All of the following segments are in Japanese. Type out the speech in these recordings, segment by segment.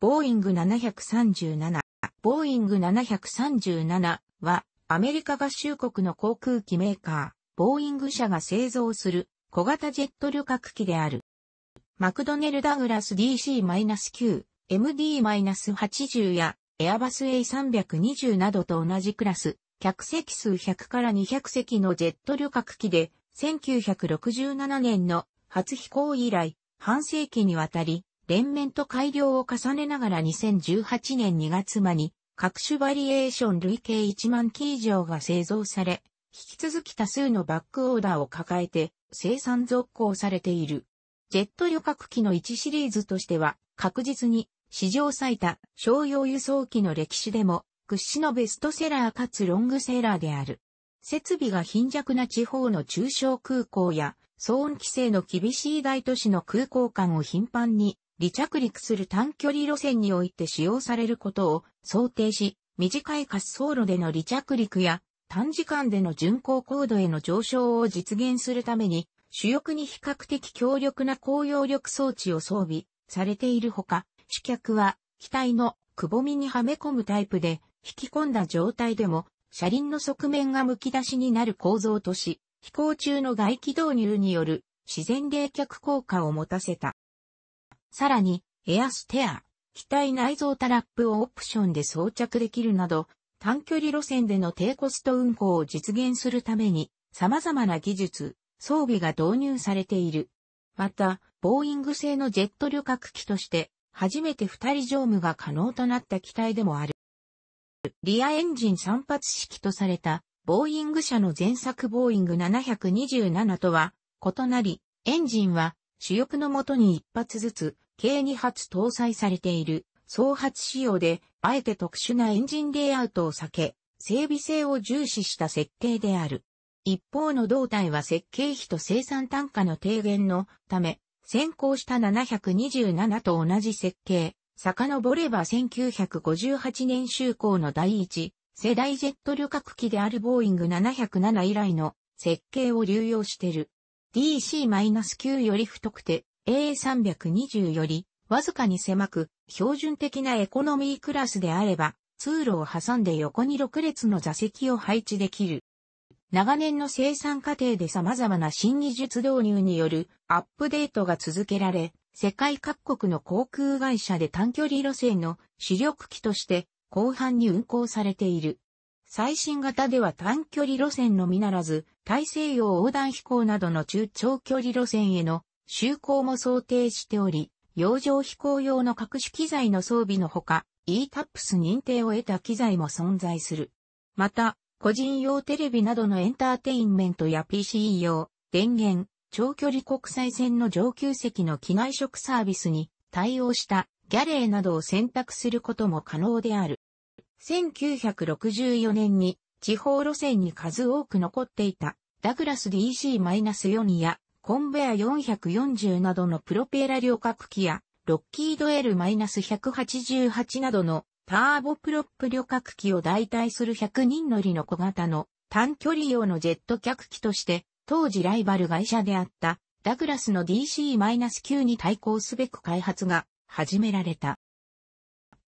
ボーイング737、ボーイング737は、アメリカ合衆国の航空機メーカー、ボーイング社が製造する小型ジェット旅客機である。マクドネル・ダグラス DC-9、MD-80 や、エアバス A320 などと同じクラス、客席数100から200席のジェット旅客機で、1967年の初飛行以来、半世紀にわたり、連綿と改良を重ねながら2018年2月間に各種バリエーション累計1万機以上が製造され、引き続き多数のバックオーダーを抱えて生産続行されている。ジェット旅客機の1シリーズとしては確実に史上最多商用輸送機の歴史でも屈指のベストセラーかつロングセラーである。設備が貧弱な地方の中小空港や騒音規制の厳しい大都市の空港間を頻繁に離着陸する短距離路線において使用されることを想定し、短い滑走路での離着陸や短時間での巡航高度への上昇を実現するために、主翼に比較的強力な高揚力装置を装備されているほか、主脚は機体のくぼみにはめ込むタイプで、引き込んだ状態でも車輪の側面が剥き出しになる構造とし、飛行中の外気導入による自然冷却効果を持たせた。さらに、エアステア、機体内蔵タラップをオプションで装着できるなど、短距離路線での低コスト運行を実現するために、様々な技術、装備が導入されている。また、ボーイング製のジェット旅客機として、初めて二人乗務が可能となった機体でもある。リアエンジン散発式とされた、ボーイング社の前作ボーイング727とは異なり、エンジンは主翼のもとに一発ずつ、計二発搭載されている、総発仕様で、あえて特殊なエンジンレイアウトを避け、整備性を重視した設計である。一方の胴体は設計費と生産単価の低減のため、先行した727と同じ設計。遡れば1958年就航の第一世代ジェット旅客機であるボーイング707以来の設計を流用している。DC-9 より太くて A320 よりわずかに狭く、標準的なエコノミークラスであれば、通路を挟んで横に6列の座席を配置できる。長年の生産過程で様々な新技術導入によるアップデートが続けられ、世界各国の航空会社で短距離路線の主力機として後半に運行されている。最新型では短距離路線のみならず、大西洋横断飛行などの中長距離路線への就航も想定しており、洋上飛行用の各種機材の装備のほか、ETAPS 認定を得た機材も存在する。また、個人用テレビなどのエンターテインメントや PC 用、電源、長距離国際線の上級席の機内食サービスに対応したギャレーなどを選択することも可能である。1964年に地方路線に数多く残っていたダグラス DC-4 やコンベア440などのプロペラ旅客機やロッキード L-188 などのターボプロップ旅客機を代替する100人乗りの小型の短距離用のジェット客機として当時ライバル会社であったダグラスの DC-9 に対抗すべく開発が始められた。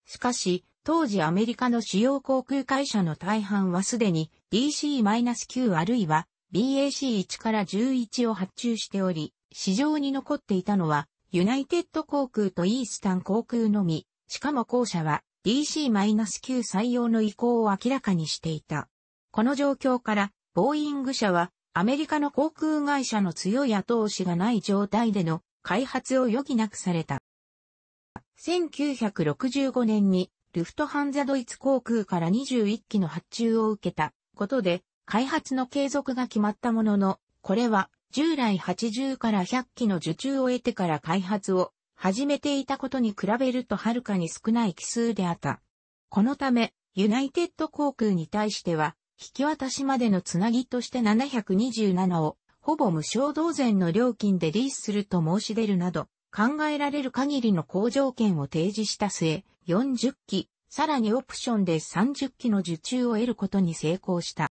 しかし、当時アメリカの主要航空会社の大半はすでに DC-9 あるいは BAC1 から11を発注しており、市場に残っていたのはユナイテッド航空とイースタン航空のみ、しかも後者は DC-9 採用の意向を明らかにしていた。この状況から、ボーイング社はアメリカの航空会社の強い後押しがない状態での開発を余儀なくされた。1965年にルフトハンザドイツ航空から21機の発注を受けたことで、開発の継続が決まったものの、これは従来80から100機の受注を得てから開発を始めていたことに比べるとはるかに少ない機数であった。このため、ユナイテッド航空に対しては、引き渡しまでのつなぎとして727を、ほぼ無償同然の料金でリースすると申し出るなど、考えられる限りの好条件を提示した末、40機、さらにオプションで30機の受注を得ることに成功した。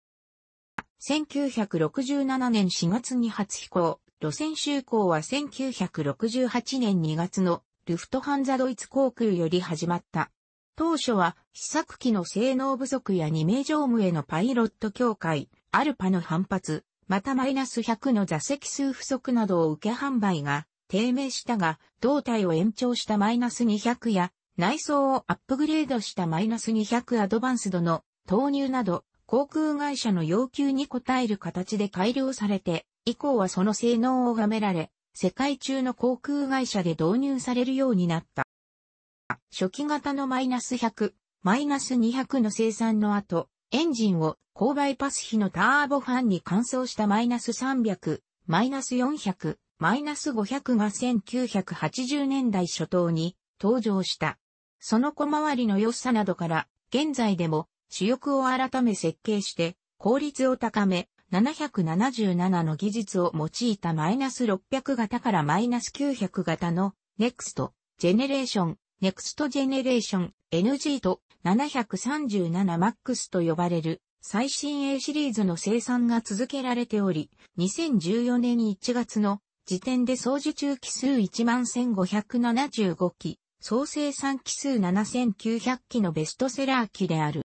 1967年4月に初飛行、路線就航は1968年2月のルフトハンザドイツ航空より始まった。当初は試作機の性能不足や2名乗務へのパイロット協会、アルパの反発、またマイナス100の座席数不足などを受け販売が低迷したが、胴体を延長したマイナス200や、内装をアップグレードしたマイナス200アドバンスドの投入など、航空会社の要求に応える形で改良されて、以降はその性能をがめられ、世界中の航空会社で導入されるようになった。初期型のマイナス100、マイナス200の生産の後、エンジンを高バイパス比のターボファンに換装したマイナス300、マイナス400、マイナス500が1980年代初頭に登場した。その小回りの良さなどから、現在でも主翼を改め設計して効率を高め、777の技術を用いたマイナス600型からマイナス900型の NEXT、GENERATION、NEXT GENERATION、NG と 737MAX と呼ばれる最新鋭シリーズの生産が続けられており、2014年1月の時点で掃除中機数11,575機、総生産機数7,900機のベストセラー機である。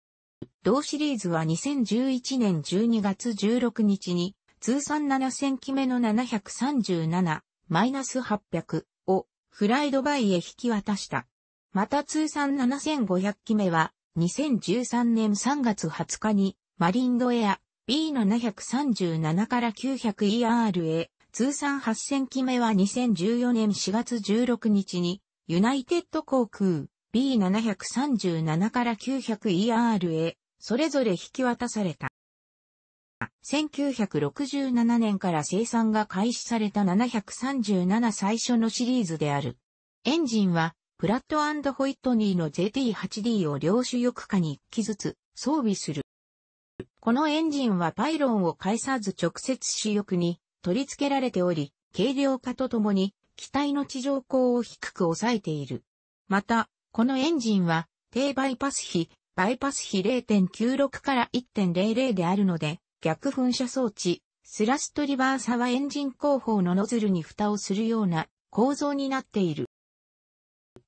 同シリーズは2011年12月16日に通算7000機目の737、マイナス800をフライドバイへ引き渡した。また通算7500機目は2013年3月20日にマリンドエア B737 から 900ER へ通算8000機目は2014年4月16日に、ユナイテッド航空 B737 から 900ER へ、それぞれ引き渡された。1967年から生産が開始された737最初のシリーズである。エンジンは、プラットホイットニーの JT8D を両主翼下に1機ずつ装備する。このエンジンはパイロンを介さず直接主翼に取り付けられており、軽量化とともに、機体の地上高を低く抑えている。また、このエンジンは、低バイパス比、バイパス比0.96から1.00であるので、逆噴射装置、スラストリバーサはエンジン後方のノズルに蓋をするような構造になっている。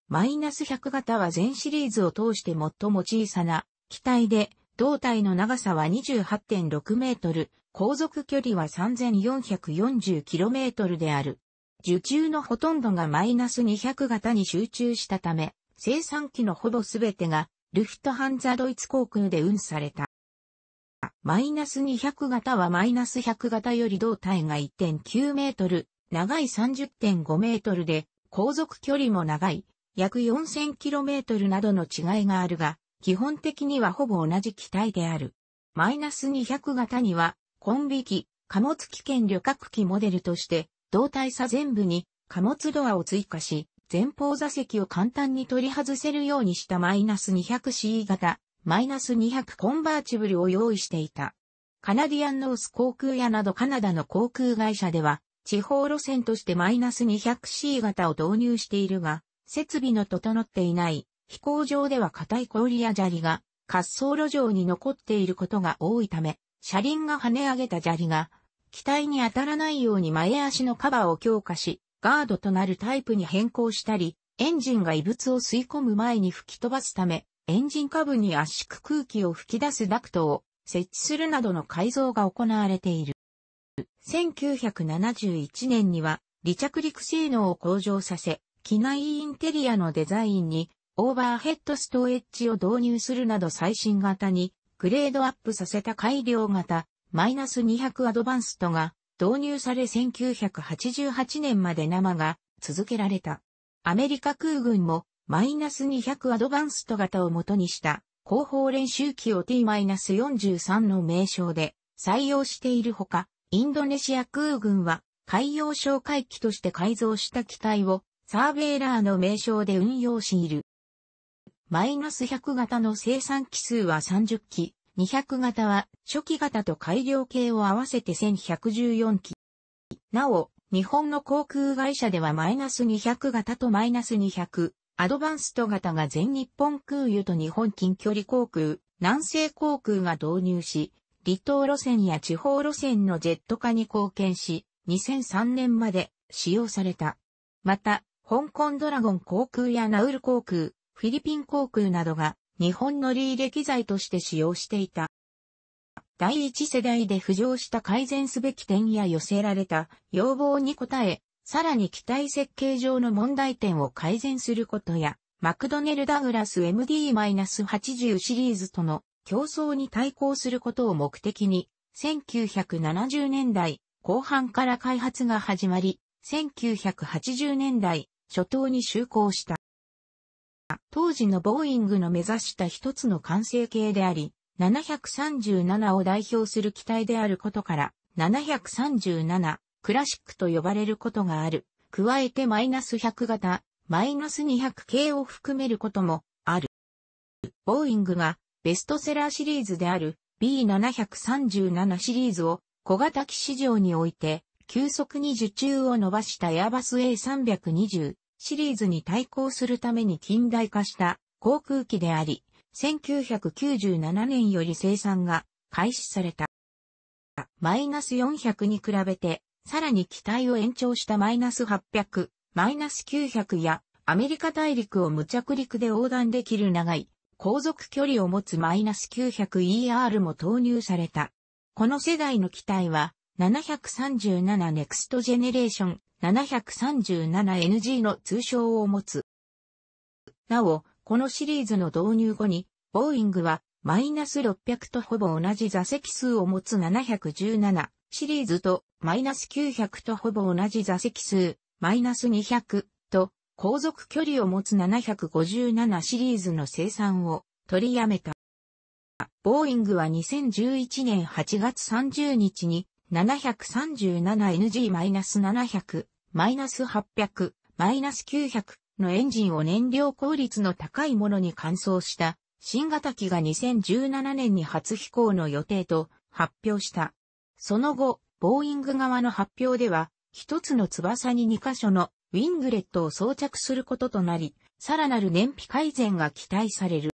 マイナス100型は全シリーズを通して最も小さな機体で、胴体の長さは28.6メートル、航続距離は 3440km である。受注のほとんどがマイナス200型に集中したため、生産機のほぼすべてがルフトハンザドイツ航空で運された。マイナス200型はマイナス100型より胴体が1.9メートル、長い30.5メートルで、航続距離も長い、約 4000km などの違いがあるが、基本的にはほぼ同じ機体である。マイナス200型にはコンビ機、貨物機兼旅客機モデルとして、胴体差全部に貨物ドアを追加し、前方座席を簡単に取り外せるようにしたマイナス 200C 型、マイナス200コンバーチブルを用意していた。カナディアンノース航空屋などカナダの航空会社では、地方路線としてマイナス 200C 型を導入しているが、設備の整っていない飛行場では硬い氷や砂利が滑走路上に残っていることが多いため、車輪が跳ね上げた砂利が、機体に当たらないように前足のカバーを強化し、ガードとなるタイプに変更したり、エンジンが異物を吸い込む前に吹き飛ばすため、エンジン下部に圧縮空気を吹き出すダクトを設置するなどの改造が行われている。1971年には離着陸性能を向上させ、機内インテリアのデザインにオーバーヘッドストエッジを導入するなど最新型にグレードアップさせた改良型、マイナス200アドバンストが導入され1988年まで生が続けられた。アメリカ空軍もマイナス200アドバンスト型を元にした後方練習機を T-43 の名称で採用しているほか、インドネシア空軍は海洋哨戒機として改造した機体をサーベイラーの名称で運用している。マイナス100型の生産機数は30機、200型は初期型と改良系を合わせて1114機。なお、日本の航空会社ではマイナス200型とマイナス200、アドバンスト型が全日本空輸と日本近距離航空、南西航空が導入し、離島路線や地方路線のジェット化に貢献し、2003年まで使用された。また、香港ドラゴン航空やナウル航空、フィリピン航空などが日本のれ機材として使用していた。第一世代で浮上した改善すべき点や寄せられた要望に応え、さらに機体設計上の問題点を改善することや、マクドネル・ダグラス MD-80 シリーズとの競争に対抗することを目的に、1970年代後半から開発が始まり、1980年代初頭に就航した。当時のボーイングの目指した一つの完成形であり、737を代表する機体であることから、737クラシックと呼ばれることがある。加えてマイナス100型、マイナス200系を含めることもある。ボーイングがベストセラーシリーズである B737 シリーズを小型機市場において急速に受注を伸ばしたエアバス A320 シリーズに対抗するために近代化した航空機であり、1997年より生産が開始された。マイナス400に比べて、さらに機体を延長したマイナス800、マイナス900や、アメリカ大陸を無着陸で横断できる長い、航続距離を持つマイナス 900ER も投入された。この世代の機体は、737ネクストジェネレーション 737NG の通称を持つ。なお、このシリーズの導入後に、ボーイングはマイナス600とほぼ同じ座席数を持つ717シリーズとマイナス900とほぼ同じ座席数マイナス200と航続距離を持つ757シリーズの生産を取りやめた。ボーイングは2011年8月30日に 737NG-700、800、900のエンジンを燃料効率の高いものに換装した新型機が2017年に初飛行の予定と発表した。その後、ボーイング側の発表では、一つの翼に2箇所のウィングレットを装着することとなり、さらなる燃費改善が期待される。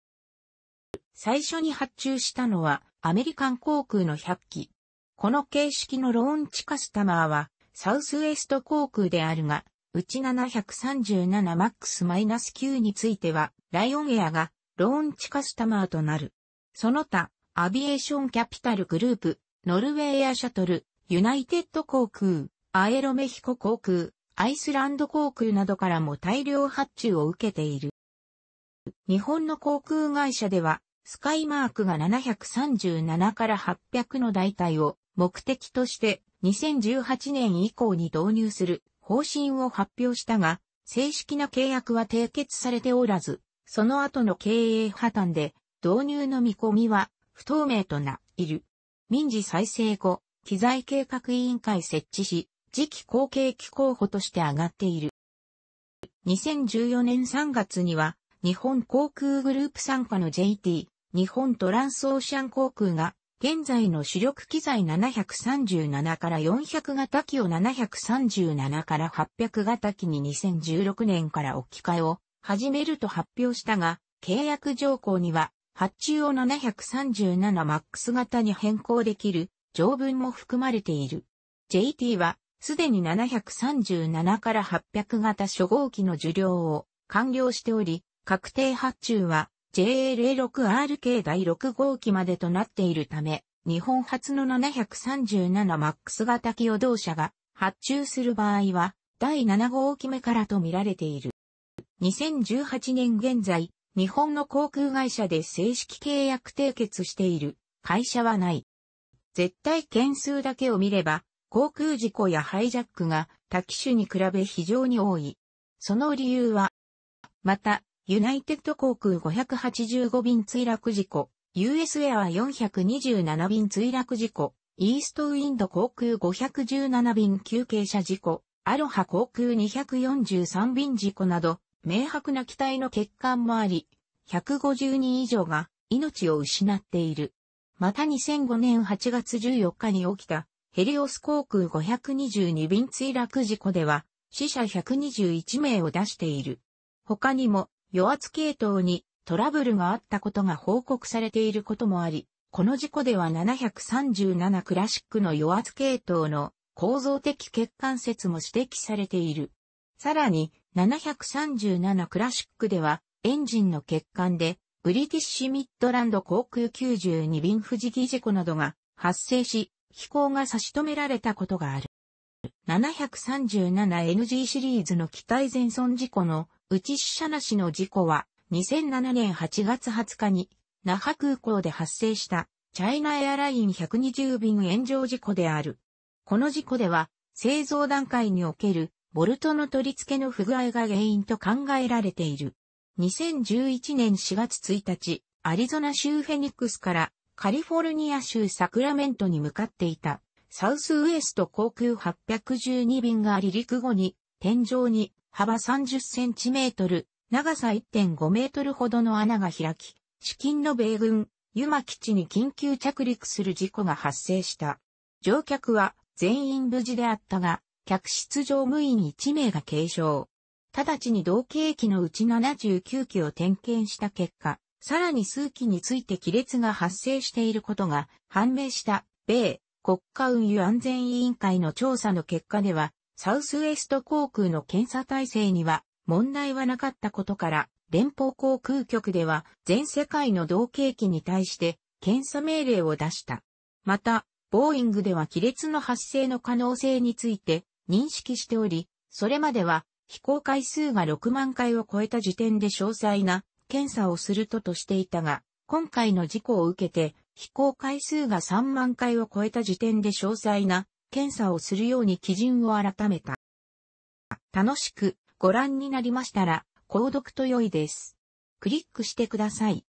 最初に発注したのはアメリカン航空の100機、この形式のローンチカスタマーは、サウスウェスト航空であるが、うち 737MAX-9 については、ライオンエアがローンチカスタマーとなる。その他、アビエーションキャピタルグループ、ノルウェーエアシャトル、ユナイテッド航空、アエロメヒコ航空、アイスランド航空などからも大量発注を受けている。日本の航空会社では、スカイマークが737から800の代替を目的として2018年以降に導入する方針を発表したが、正式な契約は締結されておらず、その後の経営破綻で導入の見込みは不透明となっている。民事再生後、機材計画委員会設置し、次期後継機候補として挙がっている。2014年3月には、日本航空グループ参加の JT、日本トランスオーシャン航空が現在の主力機材737から400型機を737から800型機に2016年から置き換えを始めると発表したが、契約条項には発注を 737MAX 型に変更できる条文も含まれている。JT はすでに737から800型初号機の受領を完了しており、確定発注は JL06RK 第6号機までとなっているため、日本初の 737MAX 型機を同社が発注する場合は、第7号機目からと見られている。2018年現在、日本の航空会社で正式契約締結している会社はない。絶対件数だけを見れば、航空事故やハイジャックが多機種に比べ非常に多い。その理由は、また、ユナイテッド航空585便墜落事故、US エア427便墜落事故、イーストウィンド航空517便休憩者事故、アロハ航空243便事故など、明白な機体の欠陥もあり、150人以上が命を失っている。また2005年8月14日に起きたヘリオス航空522便墜落事故では死者121名を出している。他にも与圧系統にトラブルがあったことが報告されていることもあり、この事故では737クラシックの与圧系統の構造的欠陥説も指摘されている。さらに、737クラシックでは、エンジンの欠陥で、ブリティッシュミッドランド航空92便不時事故などが発生し、飛行が差し止められたことがある。737NG シリーズの機体全損事故のうち死者なしの事故は2007年8月20日に那覇空港で発生したチャイナエアライン120便炎上事故である。この事故では製造段階におけるボルトの取り付けの不具合が原因と考えられている。2011年4月1日、アリゾナ州フェニックスからカリフォルニア州サクラメントに向かっていたサウスウエスト航空812便が離陸後に、天井に幅30センチメートル、長さ1.5メートルほどの穴が開き、至近の米軍、ユマ基地に緊急着陸する事故が発生した。乗客は全員無事であったが、客室乗務員1名が軽傷。直ちに同型機のうち79機を点検した結果、さらに数機について亀裂が発生していることが判明した、米、国家運輸安全委員会の調査の結果では、サウスウェスト航空の検査体制には問題はなかったことから、連邦航空局では全世界の同型機に対して検査命令を出した。また、ボーイングでは亀裂の発生の可能性について認識しており、それまでは飛行回数が6万回を超えた時点で詳細な検査をするととしていたが、今回の事故を受けて飛行回数が3万回を超えた時点で詳細な検査をするように基準を改めた。楽しくご覧になりましたら、購読と良いです。クリックしてください。